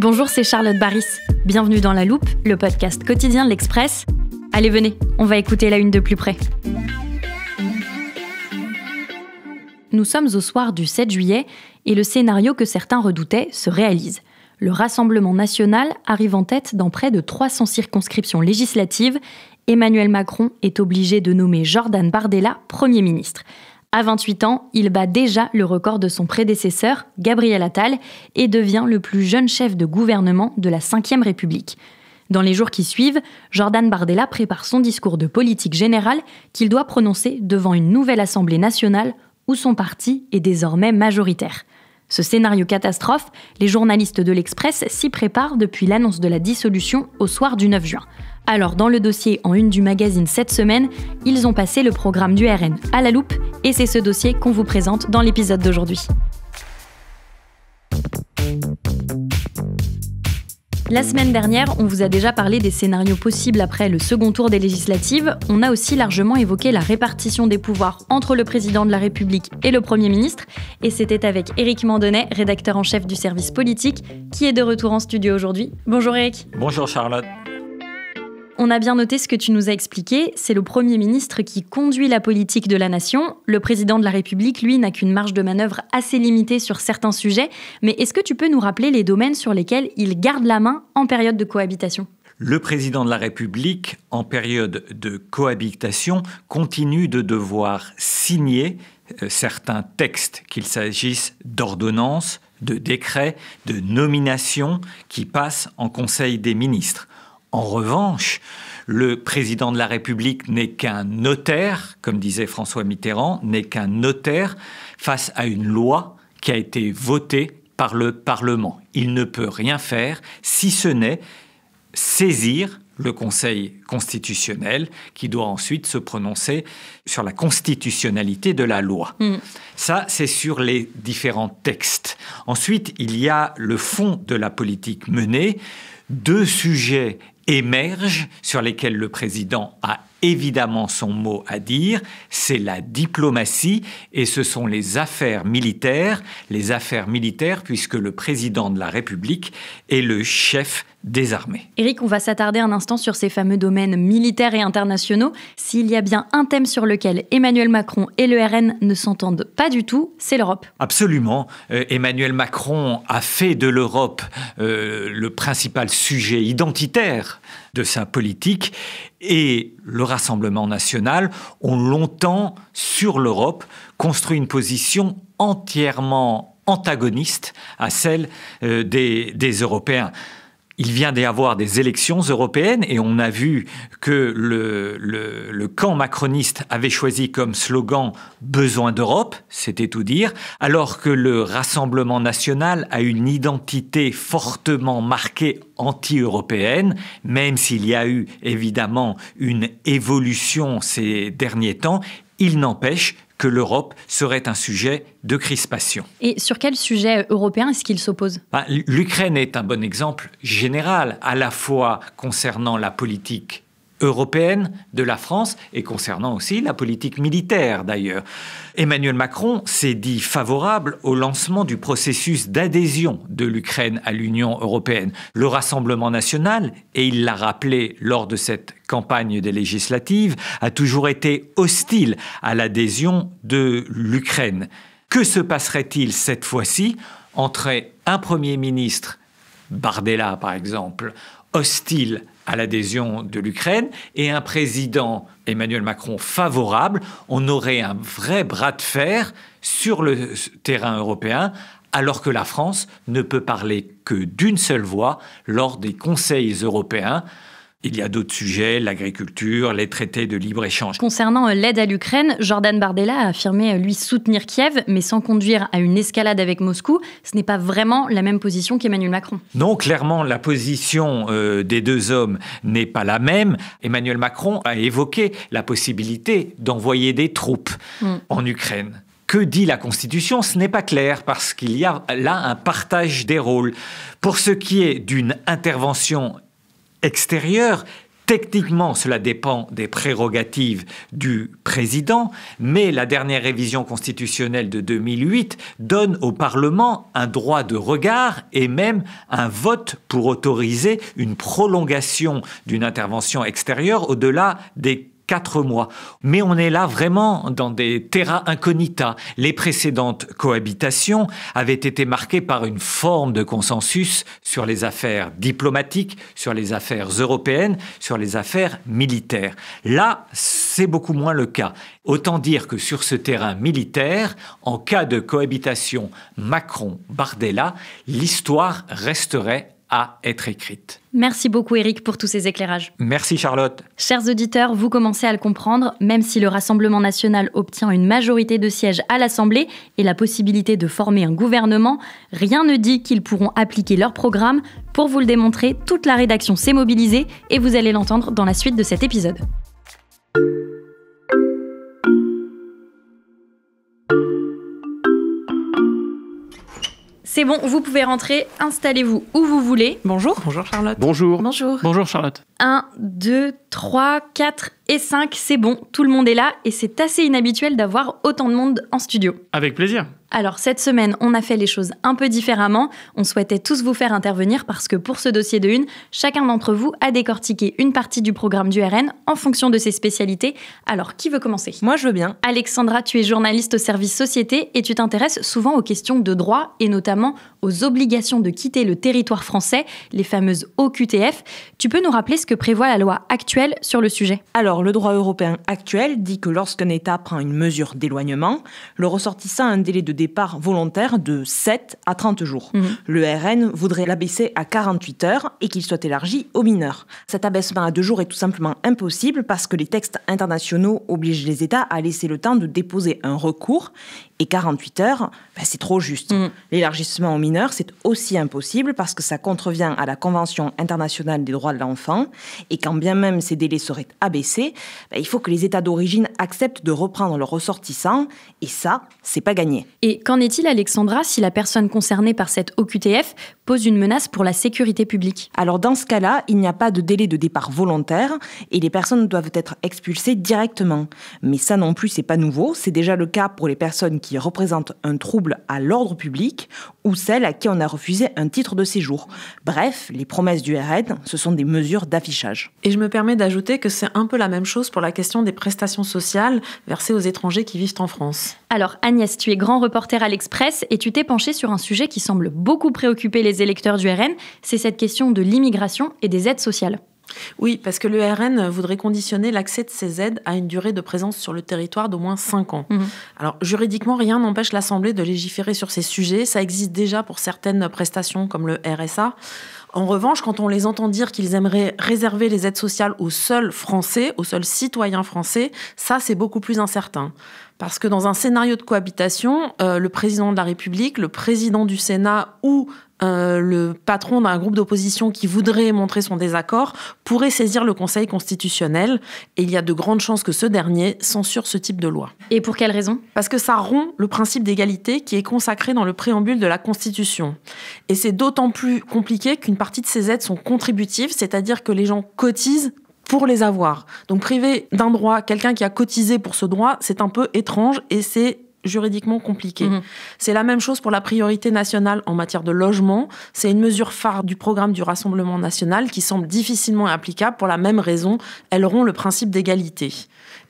Bonjour, c'est Charlotte Baris. Bienvenue dans La Loupe, le podcast quotidien de l'Express. Allez, venez, on va écouter la une de plus près. Nous sommes au soir du 7 juillet et le scénario que certains redoutaient se réalise. Le Rassemblement national arrive en tête dans près de 300 circonscriptions législatives. Emmanuel Macron est obligé de nommer Jordan Bardella Premier ministre. À 28 ans, il bat déjà le record de son prédécesseur, Gabriel Attal, et devient le plus jeune chef de gouvernement de la Ve République. Dans les jours qui suivent, Jordan Bardella prépare son discours de politique générale qu'il doit prononcer devant une nouvelle Assemblée nationale où son parti est désormais majoritaire. Ce scénario catastrophe, les journalistes de l'Express s'y préparent depuis l'annonce de la dissolution au soir du 9 juin. Alors, dans le dossier en une du magazine cette semaine, ils ont passé le programme du RN à la loupe et c'est ce dossier qu'on vous présente dans l'épisode d'aujourd'hui. La semaine dernière, on vous a déjà parlé des scénarios possibles après le second tour des législatives. On a aussi largement évoqué la répartition des pouvoirs entre le président de la République et le Premier ministre. Et c'était avec Éric Mandonnet, rédacteur en chef du service politique, qui est de retour en studio aujourd'hui. Bonjour Éric. Bonjour Charlotte on a bien noté ce que tu nous as expliqué. C'est le Premier ministre qui conduit la politique de la nation. Le président de la République, lui, n'a qu'une marge de manœuvre assez limitée sur certains sujets. Mais est-ce que tu peux nous rappeler les domaines sur lesquels il garde la main en période de cohabitation le président de la République, en période de cohabitation, continue de devoir signer euh, certains textes, qu'il s'agisse d'ordonnances, de décrets, de nominations qui passent en Conseil des ministres. En revanche, le président de la République n'est qu'un notaire, comme disait François Mitterrand, n'est qu'un notaire face à une loi qui a été votée par le Parlement. Il ne peut rien faire si ce n'est saisir le Conseil constitutionnel qui doit ensuite se prononcer sur la constitutionnalité de la loi. Mm. Ça, c'est sur les différents textes. Ensuite, il y a le fond de la politique menée. Deux sujets émergent, sur lesquels le président a évidemment son mot à dire, c'est la diplomatie et ce sont les affaires militaires, les affaires militaires puisque le président de la République est le chef des armées. Éric, on va s'attarder un instant sur ces fameux domaines militaires et internationaux. S'il y a bien un thème sur lequel Emmanuel Macron et le RN ne s'entendent pas du tout, c'est l'Europe. Absolument. Euh, Emmanuel Macron a fait de l'Europe euh, le principal sujet identitaire de sa politique. Et le Rassemblement national ont longtemps, sur l'Europe, construit une position entièrement antagoniste à celle euh, des, Européens. Il vient d'y avoir des élections européennes et on a vu que le, le camp macroniste avait choisi comme slogan Besoin d'Europe, c'était tout dire, alors que le Rassemblement national a une identité fortement marquée anti-européenne, même s'il y a eu évidemment une évolution ces derniers temps, il n'empêche que l'Europe serait un sujet de crispation. Et sur quel sujet européen est-ce qu'il s'oppose bah, L'Ukraine est un bon exemple général, à la fois concernant la politique européenne de la France et concernant aussi la politique militaire d'ailleurs. Emmanuel Macron s'est dit favorable au lancement du processus d'adhésion de l'Ukraine à l'Union européenne. Le Rassemblement national, et il l'a rappelé lors de cette campagne des législatives, a toujours été hostile à l'adhésion de l'Ukraine. Que se passerait-il cette fois-ci entre un Premier ministre, Bardella par exemple, hostile à l'adhésion de l'Ukraine et un président Emmanuel Macron favorable, on aurait un vrai bras de fer sur le terrain européen alors que la France ne peut parler que d'une seule voix lors des conseils européens il y a d'autres sujets, l'agriculture, les traités de libre-échange. Concernant euh, l'aide à l'Ukraine, Jordan Bardella a affirmé euh, lui soutenir Kiev, mais sans conduire à une escalade avec Moscou. Ce n'est pas vraiment la même position qu'Emmanuel Macron. Non, clairement, la position euh, des deux hommes n'est pas la même. Emmanuel Macron a évoqué la possibilité d'envoyer des troupes mm. en Ukraine que dit la Constitution Ce n'est pas clair parce qu'il y a là un partage des rôles. Pour ce qui est d'une intervention Extérieur, Techniquement, cela dépend des prérogatives du président, mais la dernière révision constitutionnelle de 2008 donne au Parlement un droit de regard et même un vote pour autoriser une prolongation d'une intervention extérieure au-delà des quatre mois. Mais on est là vraiment dans des terra incognita. Les précédentes cohabitations avaient été marquées par une forme de consensus sur les affaires diplomatiques, sur les affaires européennes, sur les affaires militaires. Là, c'est beaucoup moins le cas. Autant dire que sur ce terrain militaire, en cas de cohabitation Macron-Bardella, l'histoire resterait à être écrite. Merci beaucoup Eric pour tous ces éclairages. Merci Charlotte. Chers auditeurs, vous commencez à le comprendre, même si le Rassemblement national obtient une majorité de sièges à l'Assemblée et la possibilité de former un gouvernement, rien ne dit qu'ils pourront appliquer leur programme. Pour vous le démontrer, toute la rédaction s'est mobilisée et vous allez l'entendre dans la suite de cet épisode. C'est bon, vous pouvez rentrer, installez-vous où vous voulez. Bonjour. Bonjour Charlotte. Bonjour. Bonjour. Bonjour Charlotte. 1, 2, 3, 4 et 5, c'est bon, tout le monde est là et c'est assez inhabituel d'avoir autant de monde en studio. Avec plaisir. Alors cette semaine, on a fait les choses un peu différemment. On souhaitait tous vous faire intervenir parce que pour ce dossier de une, chacun d'entre vous a décortiqué une partie du programme du RN en fonction de ses spécialités. Alors qui veut commencer Moi je veux bien. Alexandra, tu es journaliste au service société et tu t'intéresses souvent aux questions de droit et notamment aux obligations de quitter le territoire français, les fameuses OQTF. Tu peux nous rappeler ce que que prévoit la loi actuelle sur le sujet Alors, le droit européen actuel dit que lorsqu'un État prend une mesure d'éloignement, le ressortissant a un délai de départ volontaire de 7 à 30 jours. Mhm. Le RN voudrait l'abaisser à 48 heures et qu'il soit élargi aux mineurs. Cet abaissement à deux jours est tout simplement impossible parce que les textes internationaux obligent les États à laisser le temps de déposer un recours et 48 heures, ben, c'est trop juste. Mhm. L'élargissement aux mineurs, c'est aussi impossible parce que ça contrevient à la Convention internationale des droits de l'enfant et quand bien même ces délais seraient abaissés, bah, il faut que les États d'origine acceptent de reprendre leurs ressortissants, et ça, c'est pas gagné. Et qu'en est-il, Alexandra, si la personne concernée par cette OQTF pose une menace pour la sécurité publique Alors dans ce cas-là, il n'y a pas de délai de départ volontaire, et les personnes doivent être expulsées directement. Mais ça non plus, c'est pas nouveau, c'est déjà le cas pour les personnes qui représentent un trouble à l'ordre public ou celles à qui on a refusé un titre de séjour. Bref, les promesses du RN, ce sont des mesures d'affirmation et je me permets d'ajouter que c'est un peu la même chose pour la question des prestations sociales versées aux étrangers qui vivent en France. Alors Agnès, tu es grand reporter à l'Express et tu t'es penchée sur un sujet qui semble beaucoup préoccuper les électeurs du RN, c'est cette question de l'immigration et des aides sociales. Oui, parce que le RN voudrait conditionner l'accès de ces aides à une durée de présence sur le territoire d'au moins 5 ans. Mhm. Alors, juridiquement, rien n'empêche l'Assemblée de légiférer sur ces sujets. Ça existe déjà pour certaines prestations comme le RSA. En revanche, quand on les entend dire qu'ils aimeraient réserver les aides sociales aux seuls Français, aux seuls citoyens français, ça c'est beaucoup plus incertain. Parce que dans un scénario de cohabitation, euh, le président de la République, le président du Sénat ou euh, le patron d'un groupe d'opposition qui voudrait montrer son désaccord pourrait saisir le Conseil constitutionnel et il y a de grandes chances que ce dernier censure ce type de loi. Et pour quelle raison Parce que ça rompt le principe d'égalité qui est consacré dans le préambule de la Constitution. Et c'est d'autant plus compliqué qu'une partie de ces aides sont contributives, c'est-à-dire que les gens cotisent pour les avoir. Donc privé d'un droit quelqu'un qui a cotisé pour ce droit, c'est un peu étrange et c'est juridiquement compliqué. Mhm. C'est la même chose pour la priorité nationale en matière de logement. C'est une mesure phare du programme du Rassemblement national qui semble difficilement applicable pour la même raison. Elle rompt le principe d'égalité.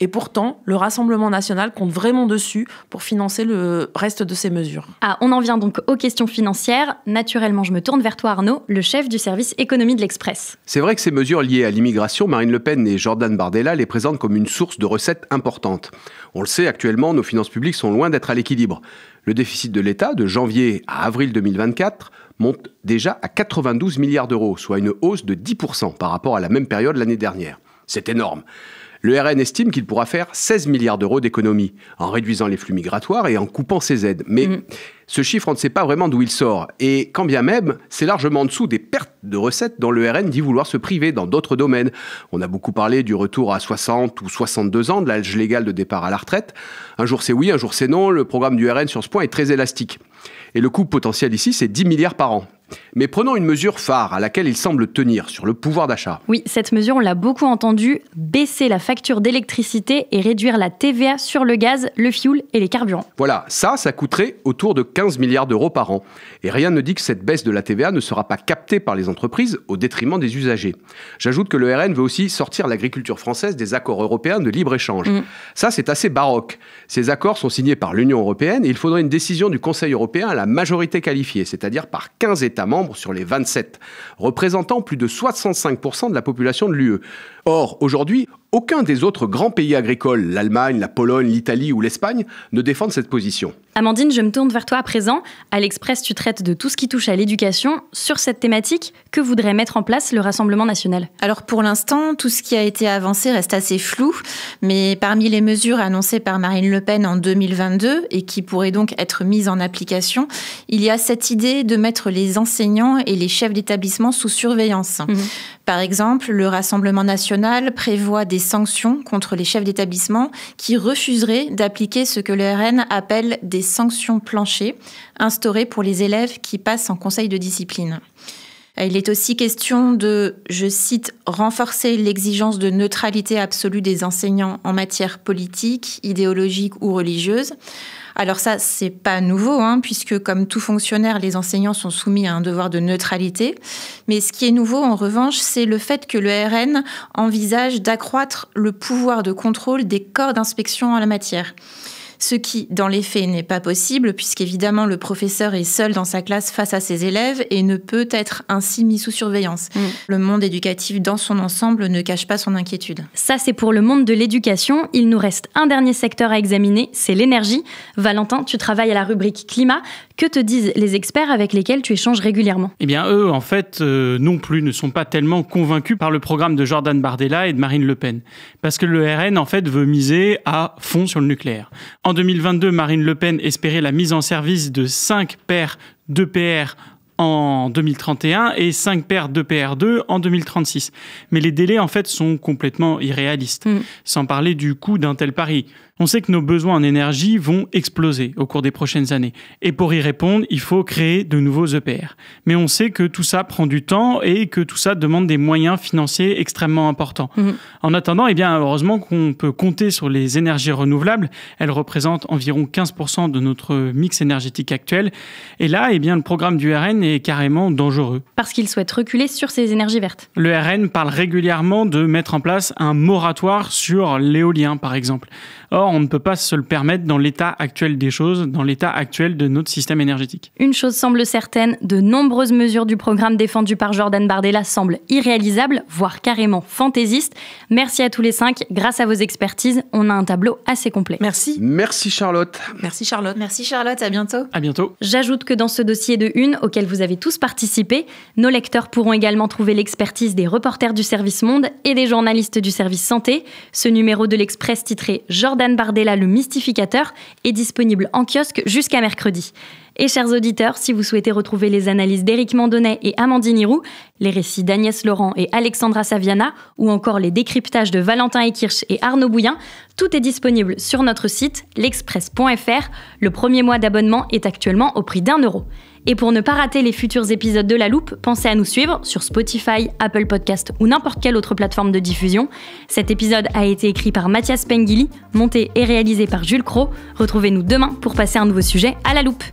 Et pourtant, le Rassemblement national compte vraiment dessus pour financer le reste de ces mesures. Ah, on en vient donc aux questions financières. Naturellement, je me tourne vers toi Arnaud, le chef du service économie de l'Express. C'est vrai que ces mesures liées à l'immigration, Marine Le Pen et Jordan Bardella les présentent comme une source de recettes importantes. On le sait, actuellement, nos finances publiques sont loin d'être à l'équilibre. Le déficit de l'État, de janvier à avril 2024, monte déjà à 92 milliards d'euros, soit une hausse de 10% par rapport à la même période l'année dernière. C'est énorme. Le RN estime qu'il pourra faire 16 milliards d'euros d'économies en réduisant les flux migratoires et en coupant ses aides. Mais mmh. Ce chiffre, on ne sait pas vraiment d'où il sort, et quand bien même, c'est largement en dessous des pertes de recettes dont le RN dit vouloir se priver dans d'autres domaines. On a beaucoup parlé du retour à 60 ou 62 ans de l'âge légal de départ à la retraite. Un jour c'est oui, un jour c'est non, le programme du RN sur ce point est très élastique. Et le coût potentiel ici, c'est 10 milliards par an. Mais prenons une mesure phare à laquelle il semble tenir sur le pouvoir d'achat. Oui, cette mesure, on l'a beaucoup entendu, baisser la facture d'électricité et réduire la TVA sur le gaz, le fioul et les carburants. Voilà, ça, ça coûterait autour de 15 milliards d'euros par an. Et rien ne dit que cette baisse de la TVA ne sera pas captée par les entreprises au détriment des usagers. J'ajoute que le RN veut aussi sortir l'agriculture française des accords européens de libre-échange. Mm. Ça, c'est assez baroque. Ces accords sont signés par l'Union européenne et il faudrait une décision du Conseil européen à la majorité qualifiée, c'est-à-dire par 15 États membres sur les 27, représentant plus de 65% de la population de l'UE. Or, aujourd'hui, aucun des autres grands pays agricoles, l'Allemagne, la Pologne, l'Italie ou l'Espagne, ne défendent cette position. Amandine, je me tourne vers toi à présent. À l'Express, tu traites de tout ce qui touche à l'éducation. Sur cette thématique, que voudrait mettre en place le Rassemblement national Alors pour l'instant, tout ce qui a été avancé reste assez flou, mais parmi les mesures annoncées par Marine Le Pen en 2022 et qui pourraient donc être mises en application, il y a cette idée de mettre les enseignants et les chefs d'établissement sous surveillance. Mhm. Par exemple, le Rassemblement national prévoit des sanctions contre les chefs d'établissement qui refuseraient d'appliquer ce que le RN appelle des sanctions planchées, instaurées pour les élèves qui passent en conseil de discipline. Il est aussi question de, je cite, renforcer l'exigence de neutralité absolue des enseignants en matière politique, idéologique ou religieuse. Alors ça, c'est pas nouveau, hein, puisque comme tout fonctionnaire, les enseignants sont soumis à un devoir de neutralité. Mais ce qui est nouveau, en revanche, c'est le fait que le RN envisage d'accroître le pouvoir de contrôle des corps d'inspection en la matière ce qui, dans les faits, n'est pas possible, puisqu'évidemment, le professeur est seul dans sa classe face à ses élèves et ne peut être ainsi mis sous surveillance. Mm. Le monde éducatif dans son ensemble ne cache pas son inquiétude. Ça, c'est pour le monde de l'éducation. Il nous reste un dernier secteur à examiner, c'est l'énergie. Valentin, tu travailles à la rubrique climat. Que te disent les experts avec lesquels tu échanges régulièrement Eh bien, eux, en fait, euh, non plus, ne sont pas tellement convaincus par le programme de Jordan Bardella et de Marine Le Pen. Parce que le RN, en fait, veut miser à fond sur le nucléaire. En 2022, Marine Le Pen espérait la mise en service de 5 paires d'EPR en 2031 et 5 paires d'EPR2 en 2036. Mais les délais, en fait, sont complètement irréalistes, mm. sans parler du coût d'un tel pari on sait que nos besoins en énergie vont exploser au cours des prochaines années. Et pour y répondre, il faut créer de nouveaux EPR. Mais on sait que tout ça prend du temps et que tout ça demande des moyens financiers extrêmement importants. Mhm. En attendant, eh bien, heureusement qu'on peut compter sur les énergies renouvelables. Elles représentent environ 15% de notre mix énergétique actuel. Et là, eh bien, le programme du RN est carrément dangereux. Parce qu'il souhaite reculer sur ces énergies vertes. Le RN parle régulièrement de mettre en place un moratoire sur l'éolien, par exemple. Or, on ne peut pas se le permettre dans l'état actuel des choses, dans l'état actuel de notre système énergétique. Une chose semble certaine, de nombreuses mesures du programme défendu par Jordan Bardella semblent irréalisables, voire carrément fantaisistes. Merci à tous les cinq. Grâce à vos expertises, on a un tableau assez complet. Merci. Merci Charlotte. Merci Charlotte. Merci Charlotte. À bientôt. À bientôt. J'ajoute que dans ce dossier de une auquel vous avez tous participé, nos lecteurs pourront également trouver l'expertise des reporters du service Monde et des journalistes du service Santé. Ce numéro de l'Express titré Jordan Dan Bardella le mystificateur est disponible en kiosque jusqu'à mercredi. Et chers auditeurs, si vous souhaitez retrouver les analyses d'Éric Mandonnet et Amandine Hiroux, les récits d'Agnès Laurent et Alexandra Saviana, ou encore les décryptages de Valentin Ekirch et Arnaud Bouillin, tout est disponible sur notre site, l'express.fr. Le premier mois d'abonnement est actuellement au prix d'un euro. Et pour ne pas rater les futurs épisodes de La Loupe, pensez à nous suivre sur Spotify, Apple Podcast ou n'importe quelle autre plateforme de diffusion. Cet épisode a été écrit par Mathias Pengili, monté et réalisé par Jules Cro. Retrouvez-nous demain pour passer un nouveau sujet à La Loupe.